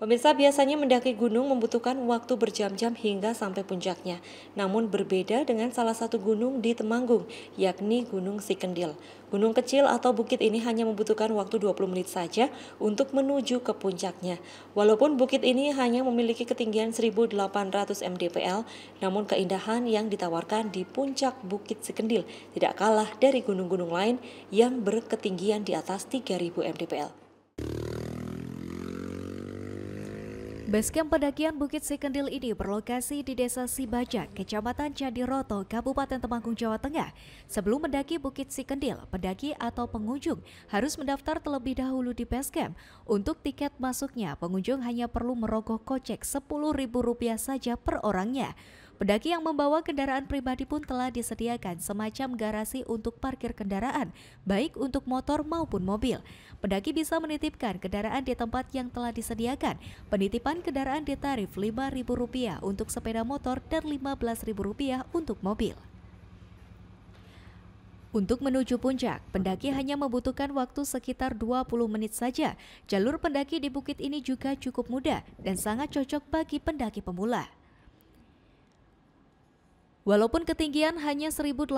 Pemirsa biasanya mendaki gunung membutuhkan waktu berjam-jam hingga sampai puncaknya. Namun berbeda dengan salah satu gunung di Temanggung, yakni Gunung Sikendil. Gunung kecil atau bukit ini hanya membutuhkan waktu 20 menit saja untuk menuju ke puncaknya. Walaupun bukit ini hanya memiliki ketinggian 1800 mdpl, namun keindahan yang ditawarkan di puncak Bukit Sikendil tidak kalah dari gunung-gunung lain yang berketinggian di atas 3000 mdpl. Basecamp pendakian Bukit Sikendil ini berlokasi di Desa Sibajak, Kecamatan Candiroto, Kabupaten Temanggung, Jawa Tengah. Sebelum mendaki Bukit Sikendil, pendaki atau pengunjung harus mendaftar terlebih dahulu di Basecamp. Untuk tiket masuknya, pengunjung hanya perlu merogoh kocek Rp10.000 saja per orangnya. Pendaki yang membawa kendaraan pribadi pun telah disediakan semacam garasi untuk parkir kendaraan, baik untuk motor maupun mobil. Pendaki bisa menitipkan kendaraan di tempat yang telah disediakan. Penitipan kendaraan ditarif lima Rp5.000 untuk sepeda motor dan Rp15.000 untuk mobil. Untuk menuju puncak, pendaki hanya membutuhkan waktu sekitar 20 menit saja. Jalur pendaki di bukit ini juga cukup mudah dan sangat cocok bagi pendaki pemula. Walaupun ketinggian hanya 1.800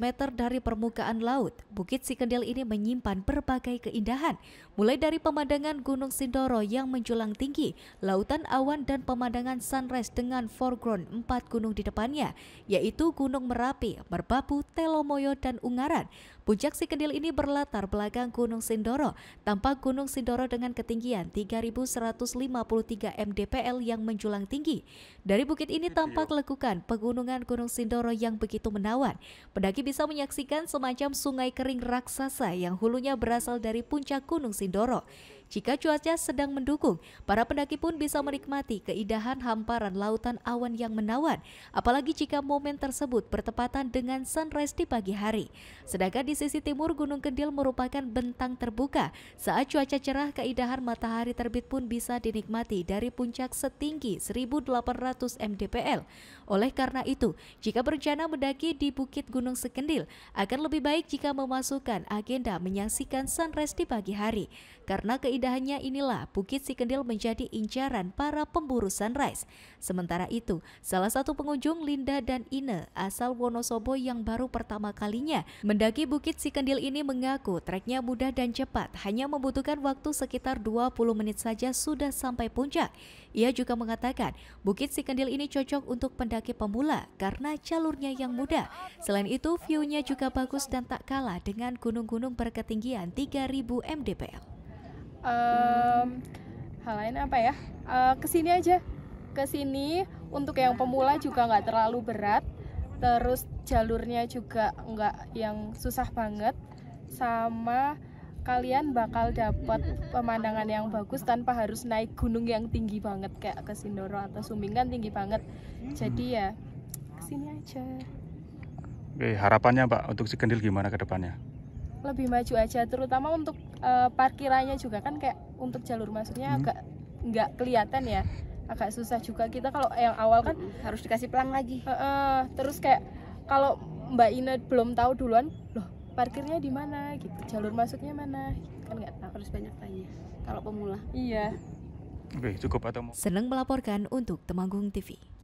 meter dari permukaan laut, Bukit Sikendil ini menyimpan berbagai keindahan, mulai dari pemandangan Gunung Sindoro yang menjulang tinggi, lautan awan dan pemandangan sunrise dengan foreground empat gunung di depannya, yaitu Gunung Merapi, Merbabu, Telomoyo, dan Ungaran. Puncak Sikedil ini berlatar belakang Gunung Sindoro. Tampak Gunung Sindoro dengan ketinggian 3.153 mdpl yang menjulang tinggi. Dari bukit ini gitu ya. tampak lekukan pegunungan Gunung Sindoro yang begitu menawan. Pendaki bisa menyaksikan semacam sungai kering raksasa yang hulunya berasal dari puncak Gunung Sindoro. Jika cuaca sedang mendukung, para pendaki pun bisa menikmati keindahan hamparan lautan awan yang menawan, apalagi jika momen tersebut bertepatan dengan sunrise di pagi hari. Sedangkan di sisi timur Gunung Kendil merupakan bentang terbuka. Saat cuaca cerah, keindahan matahari terbit pun bisa dinikmati dari puncak setinggi 1800 mdpl. Oleh karena itu, jika berencana mendaki di Bukit Gunung Sekendil, akan lebih baik jika memasukkan agenda menyaksikan sunrise di pagi hari. Karena keindahan keindahannya inilah Bukit Sikendil menjadi incaran para pemburu sunrise. Sementara itu, salah satu pengunjung Linda dan Ine asal Wonosobo yang baru pertama kalinya mendaki Bukit Sikendil ini mengaku treknya mudah dan cepat, hanya membutuhkan waktu sekitar 20 menit saja sudah sampai puncak. Ia juga mengatakan, Bukit Sikendil ini cocok untuk pendaki pemula karena jalurnya yang mudah. Selain itu, view-nya juga bagus dan tak kalah dengan gunung-gunung berketinggian 3000 mdpl um, hal lain apa ya uh, kesini aja kesini untuk yang pemula juga nggak terlalu berat terus jalurnya juga nggak yang susah banget sama kalian bakal dapat pemandangan yang bagus tanpa harus naik gunung yang tinggi banget kayak ke Sindoro atau Sumbingan tinggi banget jadi ya kesini aja Oke, harapannya Pak untuk si Kendil gimana ke depannya? lebih maju aja terutama untuk uh, parkirannya juga kan kayak untuk jalur masuknya hmm. agak nggak kelihatan ya agak susah juga kita kalau yang awal kan harus dikasih pelang lagi uh, uh, terus kayak kalau Mbak Ina belum tahu duluan loh parkirnya di mana gitu jalur masuknya mana kan nggak tahu harus banyak tanya kalau pemula iya oke cukup atau mau Senang melaporkan untuk Temanggung TV